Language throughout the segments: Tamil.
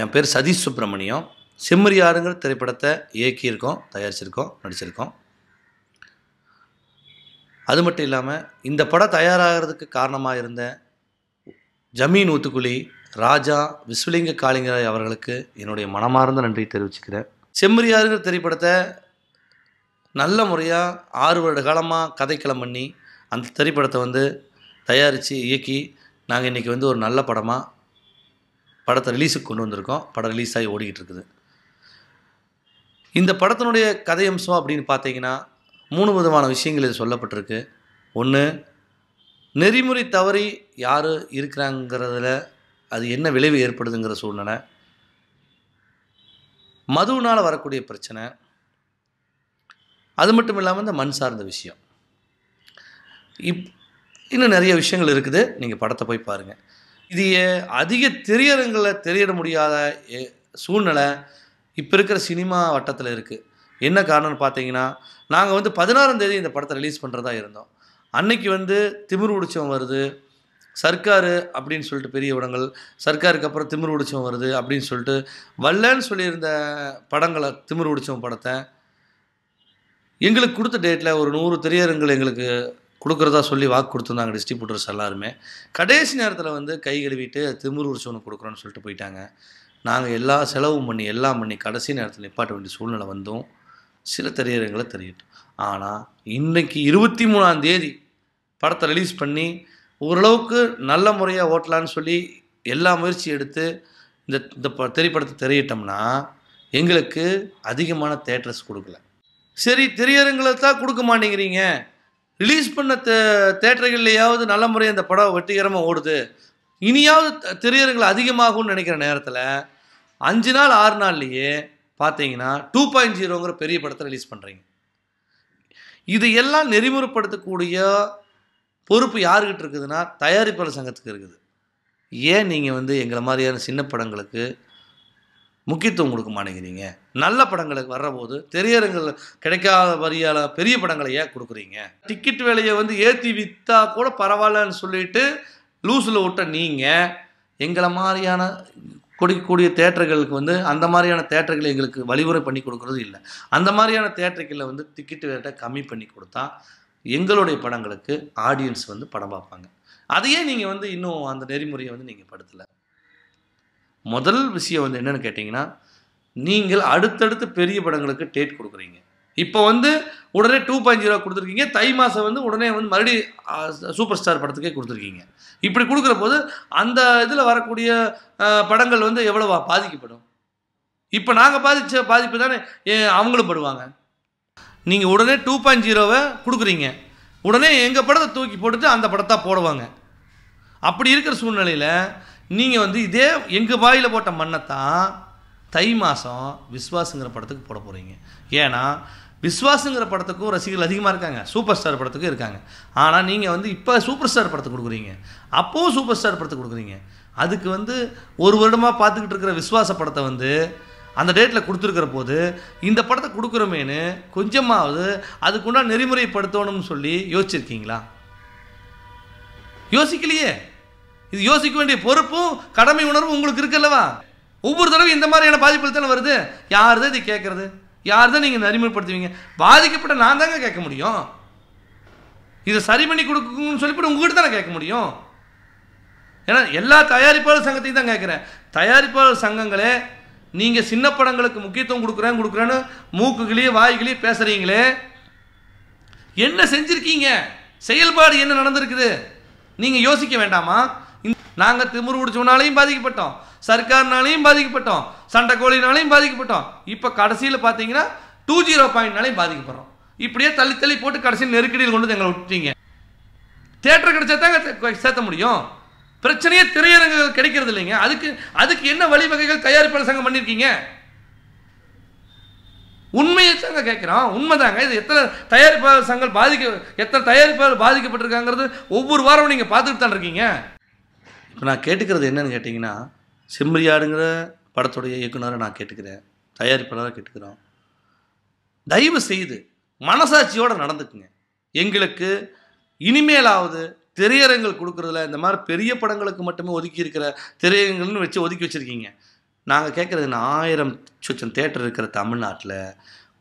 என் பேர் சதீஷ் சுப்பிரமணியம் செம்மறியாருங்கிற திரைப்படத்தை இயக்கியிருக்கோம் தயாரிச்சிருக்கோம் நடிச்சிருக்கோம் அது மட்டும் இல்லாமல் இந்த படம் தயாராகிறதுக்கு காரணமாக இருந்த ஜமீன் ஊத்துக்குழி ராஜா விஸ்வலிங்க காளிங்கராய் அவர்களுக்கு என்னுடைய மனமார்ந்த நன்றி தெரிவிச்சுக்கிறேன் செம்மறியாருங்கிற திரைப்படத்தை நல்ல முறையாக ஆறு வருட காலமாக கதைக்களம் பண்ணி அந்த திரைப்படத்தை வந்து தயாரித்து இயக்கி நாங்கள் இன்றைக்கி வந்து ஒரு நல்ல படமாக படத்தை ரிலீஸுக்கு கொண்டு வந்திருக்கோம் படம் ரிலீஸ் ஆகி ஓடிக்கிட்டு இருக்குது இந்த படத்தினுடைய கதை அம்சம் அப்படின்னு பார்த்தீங்கன்னா மூணு விதமான விஷயங்கள் இது சொல்லப்பட்டிருக்கு ஒன்று நெறிமுறை தவறி யார் இருக்கிறாங்கிறதுல அது என்ன விளைவு ஏற்படுதுங்கிற சூழ்நிலை மதுவினால் வரக்கூடிய பிரச்சனை அது மட்டும் இல்லாமல் இந்த மண் சார்ந்த விஷயம் இப் இன்னும் நிறைய விஷயங்கள் இருக்குது நீங்கள் படத்தை போய் பாருங்கள் இது அதிக திரையரங்களில் தெரியிட முடியாத சூழ்நிலை இப்போ இருக்கிற சினிமா வட்டத்தில் இருக்குது என்ன காரணம்னு பார்த்தீங்கன்னா நாங்கள் வந்து பதினாறாம் தேதி இந்த படத்தை ரிலீஸ் பண்ணுறதா இருந்தோம் அன்னைக்கு வந்து திமிர் உடிச்சம் வருது சர்க்கார் அப்படின்னு சொல்லிட்டு பெரிய படங்கள் சர்க்காருக்கு அப்புறம் திமிர் உடிச்சம் வருது அப்படின்னு சொல்லிட்டு வல்லன்னு சொல்லியிருந்த படங்களை திமிர் உடிச்சம் படத்தை எங்களுக்கு கொடுத்த டேட்டில் ஒரு நூறு திரையரங்கள் எங்களுக்கு கொடுக்குறதா சொல்லி வாக்கு கொடுத்துருந்தாங்க டிஸ்ட்ரிபியூட்டர்ஸ் எல்லாருமே கடைசி நேரத்தில் வந்து கை கழுவிட்டு திமுரு உரிச்சவனுக்கு கொடுக்குறோன்னு சொல்லிட்டு போயிட்டாங்க நாங்கள் எல்லா செலவும் பண்ணி எல்லாம் பண்ணி கடைசி நேரத்தில் நிப்பாட்ட வேண்டிய சூழ்நிலை வந்தும் சில திரையரங்களை தெரியட்டும் ஆனால் இன்றைக்கி இருபத்தி மூணாம் தேதி படத்தை ரிலீஸ் பண்ணி ஓரளவுக்கு நல்ல முறையாக ஓட்டலான்னு சொல்லி எல்லா முயற்சி எடுத்து இந்த இந்த ப திரைப்படத்தை திரையிட்டோம்னா எங்களுக்கு அதிகமான தேட்டர்ஸ் கொடுக்கல சரி திரையரங்களை தான் கொடுக்க மாட்டேங்கிறீங்க ரிலீஸ் பண்ண தே தேட்டர்கள்லையாவது நல்ல முறை அந்த படம் வெற்றிகரமாக ஓடுது இனியாவது திரையரங்கில் அதிகமாகும்னு நினைக்கிற நேரத்தில் அஞ்சு நாள் ஆறு நாள்லேயே பார்த்தீங்கன்னா டூ பாயிண்ட் ஜீரோங்கிற பெரிய படத்தை ரிலீஸ் பண்ணுறீங்க இதையெல்லாம் நெறிமுறைப்படுத்தக்கூடிய பொறுப்பு யாருக்கிட்ட இருக்குதுன்னா தயாரிப்பாளர் சங்கத்துக்கு இருக்குது ஏன் நீங்கள் வந்து எங்களை மாதிரியான சின்ன படங்களுக்கு முக்கியத்துவம் கொடுக்க மாட்டேங்கிறீங்க நல்ல படங்களுக்கு வர்றபோது திரையரங்கில் கிடைக்காத வரியால் பெரிய படங்களை ஏன் கொடுக்குறீங்க டிக்கெட் விலையை வந்து ஏற்றி விற்றா கூட பரவாயில்லன்னு சொல்லிட்டு லூஸில் விட்ட நீங்கள் எங்களை மாதிரியான கொடுக்கக்கூடிய தேட்டர்களுக்கு வந்து அந்த மாதிரியான தேட்டர்களை எங்களுக்கு வழிமுறை பண்ணி கொடுக்குறது இல்லை அந்த மாதிரியான தேட்டர்களில் வந்து டிக்கெட் ரேட்டை கம்மி பண்ணி கொடுத்தா எங்களுடைய படங்களுக்கு ஆடியன்ஸ் வந்து படம் பார்ப்பாங்க அதையே நீங்கள் வந்து இன்னும் அந்த நெறிமுறையை வந்து நீங்கள் படுத்தலை முதல் விஷயம் வந்து என்னென்னு கேட்டிங்கன்னா நீங்கள் அடுத்தடுத்து பெரிய படங்களுக்கு டேட் கொடுக்குறீங்க இப்போ வந்து உடனே டூ பாயிண்ட் ஜீரோ கொடுத்துருக்கீங்க தை மாதம் வந்து உடனே வந்து மறுபடி சூப்பர் ஸ்டார் படத்துக்கே கொடுத்துருக்கீங்க இப்படி கொடுக்குற போது அந்த இதில் வரக்கூடிய படங்கள் வந்து எவ்வளோவா பாதிக்கப்படும் இப்போ நாங்கள் பாதித்த பாதிப்பு தானே அவங்களும் படுவாங்க நீங்கள் உடனே டூ பாயிண்ட் ஜீரோவை கொடுக்குறீங்க உடனே எங்கள் படத்தை தூக்கி போட்டுட்டு அந்த படத்தை போடுவாங்க அப்படி இருக்கிற சூழ்நிலையில் நீங்கள் வந்து இதே எங்கள் வாயில் போட்ட மண்ணை தான் தை மாதம் விஸ்வாசுங்கிற படத்துக்கு போட போகிறீங்க ஏன்னா விஸ்வாசுங்கிற படத்துக்கும் ரசிகர்கள் அதிகமாக இருக்காங்க சூப்பர் ஸ்டார் படத்துக்கும் இருக்காங்க ஆனால் நீங்கள் வந்து இப்போ சூப்பர் ஸ்டார் படத்துக்கு கொடுக்குறீங்க அப்போவும் சூப்பர் ஸ்டார் படத்துக்கு கொடுக்குறீங்க அதுக்கு வந்து ஒரு வருடமாக பார்த்துக்கிட்டு இருக்கிற விஸ்வாச படத்தை வந்து அந்த டேட்டில் கொடுத்துருக்கிற போது இந்த படத்தை கொடுக்குறோமேனு கொஞ்சமாவது அதுக்குண்டான நெறிமுறைப்படுத்தணும்னு சொல்லி யோசிச்சிருக்கீங்களா யோசிக்கலையே இது யோசிக்க வேண்டிய பொறுப்பும் கடமை உணர்வும் உங்களுக்கு இருக்குல்லவா ஒவ்வொரு தடவை இந்த மாதிரியான பாதிப்பு தானே வருது யார் தான் இது கேட்குறது யார் தான் நீங்கள் அறிமுகப்படுத்துவீங்க பாதிக்கப்பட்ட நான் தாங்க கேட்க முடியும் இதை சரி பண்ணி கொடுக்கணும்னு சொல்லிவிட்டு உங்ககிட்ட தானே கேட்க முடியும் ஏன்னா எல்லா தயாரிப்பாளர் சங்கத்தையும் தான் கேட்குறேன் தயாரிப்பாளர் சங்கங்களே நீங்கள் சின்ன படங்களுக்கு முக்கியத்துவம் கொடுக்குறேன் கொடுக்குறேன்னு மூக்குகளே வாய்களே பேசுகிறீங்களே என்ன செஞ்சுருக்கீங்க செயல்பாடு என்ன நடந்திருக்குது நீங்கள் யோசிக்க வேண்டாமா நாங்கள் திமுரு பிடிச்சவனாலையும் பாதிக்கப்பட்டோம் சர்க்கார்னாலையும் பாதிக்கப்பட்டோம் சண்டை கோழினாலையும் பாதிக்கப்பட்டோம் இப்போ கடைசியில் பார்த்தீங்கன்னா டூ ஜீரோ பாயிண்ட்னாலையும் பாதிக்கப்படுறோம் இப்படியே தள்ளி தள்ளி போட்டு கடைசி நெருக்கடியில் கொண்டு எங்களை விட்டுட்டீங்க தேட்டர் கிடைச்சா தாங்க சேர்த்த முடியும் பிரச்சனையே திரையரங்குகள் கிடைக்கிறது இல்லைங்க அதுக்கு அதுக்கு என்ன வழிவகைகள் தயாரிப்பாளர் சங்கம் பண்ணியிருக்கீங்க உண்மையை தாங்க கேட்குறோம் உண்மைதாங்க இது எத்தனை தயாரிப்பாளர் சங்கம் பாதிக்க எத்தனை தயாரிப்பாளர் பாதிக்கப்பட்டிருக்காங்கிறது ஒவ்வொரு வாரமும் நீங்கள் பார்த்துட்டு தான் இருக்கீங்க இப்போ நான் கேட்டுக்கிறது என்னன்னு கேட்டிங்கன்னா செம்மறியாடுங்கிற படத்துடைய இயக்குனரை நான் கேட்டுக்கிறேன் தயாரிப்பாளராக கேட்டுக்கிறோம் தயவு செய்து மனசாட்சியோடு நடந்துக்குங்க எங்களுக்கு இனிமேலாவது திரையரங்கள் கொடுக்குறதுல இந்த மாதிரி பெரிய படங்களுக்கு மட்டுமே ஒதுக்கி இருக்கிற திரையரங்கள்னு வச்சு ஒதுக்கி வச்சுருக்கீங்க நாங்கள் கேட்குறது ஆயிரம் சுச்சம் தேட்டர் இருக்கிற தமிழ்நாட்டில்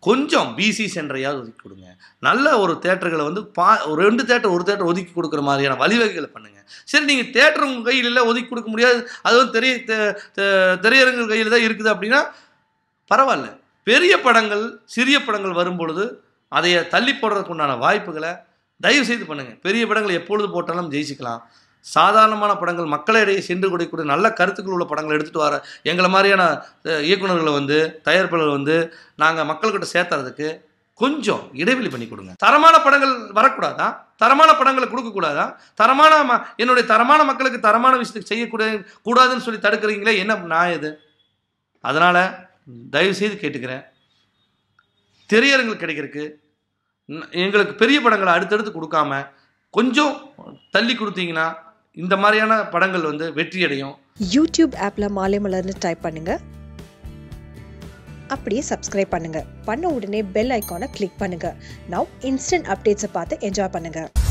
கொஞ்சம் பிசி சென்டரையாவது ஒதுக்கி கொடுங்க நல்ல ஒரு தேட்டர்களை வந்து பா ஒரு ரெண்டு தேட்டர் ஒரு தேட்டர் ஒதுக்கி கொடுக்குற மாதிரியான வழிவகைகளை பண்ணுங்கள் சரி நீங்கள் தேட்டர் உங்கள் கையில் இல்லை ஒதுக்கி கொடுக்க முடியாது அது வந்து தெரிய திரையரங்கு கையில் தான் இருக்குது அப்படின்னா பரவாயில்ல பெரிய படங்கள் சிறிய படங்கள் வரும்பொழுது அதை தள்ளி போடுறதுக்கு உண்டான வாய்ப்புகளை தயவு செய்து பண்ணுங்கள் பெரிய படங்கள் எப்பொழுது போட்டாலும் ஜெயிச்சிக்கலாம் சாதாரணமான படங்கள் மக்களிடையே சென்று கொடுக்கக்கூடிய நல்ல கருத்துக்கள் உள்ள படங்களை எடுத்துகிட்டு வர எங்களை மாதிரியான இயக்குநர்களை வந்து தயாரிப்பாளர்கள் வந்து நாங்கள் மக்கள்கிட்ட சேர்த்துறதுக்கு கொஞ்சம் இடைவெளி பண்ணி கொடுங்க தரமான படங்கள் வரக்கூடாதா தரமான படங்களை கொடுக்கக்கூடாதா தரமான ம என்னுடைய தரமான மக்களுக்கு தரமான விஷயத்துக்கு செய்யக்கூடாது கூடாதுன்னு சொல்லி தடுக்கிறீங்களே என்ன நான் இது அதனால் தயவுசெய்து கேட்டுக்கிறேன் திரையரங்கள் கிடைக்கிறதுக்கு எங்களுக்கு பெரிய படங்களை அடுத்தடுத்து கொடுக்காம கொஞ்சம் தள்ளி கொடுத்தீங்கன்னா இந்த மாதிரியான படங்கள் வந்து வெற்றி அடையும் யூடியூப் ஆப்பில் மாலை மலர்னு டைப் பண்ணுங்கள் அப்படியே சப்ஸ்கிரைப் பண்ணுங்கள் பண்ண உடனே பெல் ஐக்கானை கிளிக் பண்ணுங்கள் நான் இன்ஸ்டன்ட் அப்டேட்ஸை பார்த்து என்ஜாய் பண்ணுங்கள்